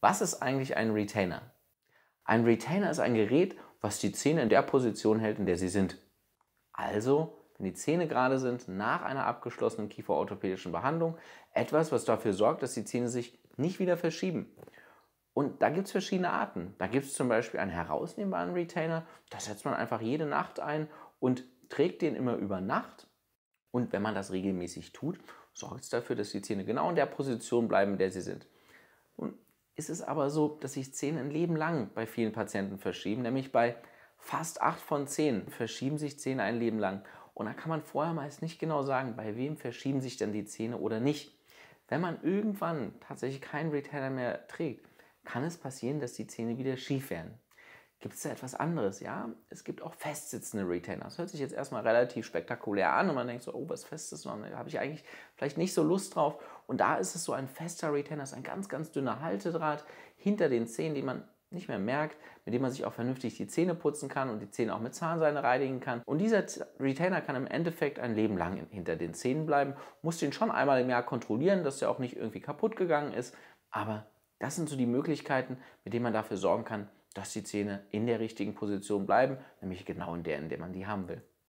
Was ist eigentlich ein Retainer? Ein Retainer ist ein Gerät, was die Zähne in der Position hält, in der sie sind. Also, wenn die Zähne gerade sind, nach einer abgeschlossenen kieferorthopädischen Behandlung, etwas, was dafür sorgt, dass die Zähne sich nicht wieder verschieben. Und da gibt es verschiedene Arten. Da gibt es zum Beispiel einen herausnehmbaren Retainer, da setzt man einfach jede Nacht ein und trägt den immer über Nacht. Und wenn man das regelmäßig tut, sorgt es dafür, dass die Zähne genau in der Position bleiben, in der sie sind. Und ist es aber so, dass sich Zähne ein Leben lang bei vielen Patienten verschieben, nämlich bei fast 8 von 10 verschieben sich Zähne ein Leben lang. Und da kann man vorher meist nicht genau sagen, bei wem verschieben sich denn die Zähne oder nicht. Wenn man irgendwann tatsächlich keinen Retainer mehr trägt, kann es passieren, dass die Zähne wieder schief werden gibt es da etwas anderes, ja? Es gibt auch festsitzende Retainer. Das hört sich jetzt erstmal relativ spektakulär an und man denkt so, oh, was Festes, da habe ich eigentlich vielleicht nicht so Lust drauf. Und da ist es so ein fester Retainer, ist ein ganz, ganz dünner Haltedraht hinter den Zähnen, den man nicht mehr merkt, mit dem man sich auch vernünftig die Zähne putzen kann und die Zähne auch mit Zahnseide reinigen kann. Und dieser Retainer kann im Endeffekt ein Leben lang hinter den Zähnen bleiben, muss den schon einmal im Jahr kontrollieren, dass der auch nicht irgendwie kaputt gegangen ist. Aber das sind so die Möglichkeiten, mit denen man dafür sorgen kann, dass die Zähne in der richtigen Position bleiben, nämlich genau in der, in der man die haben will.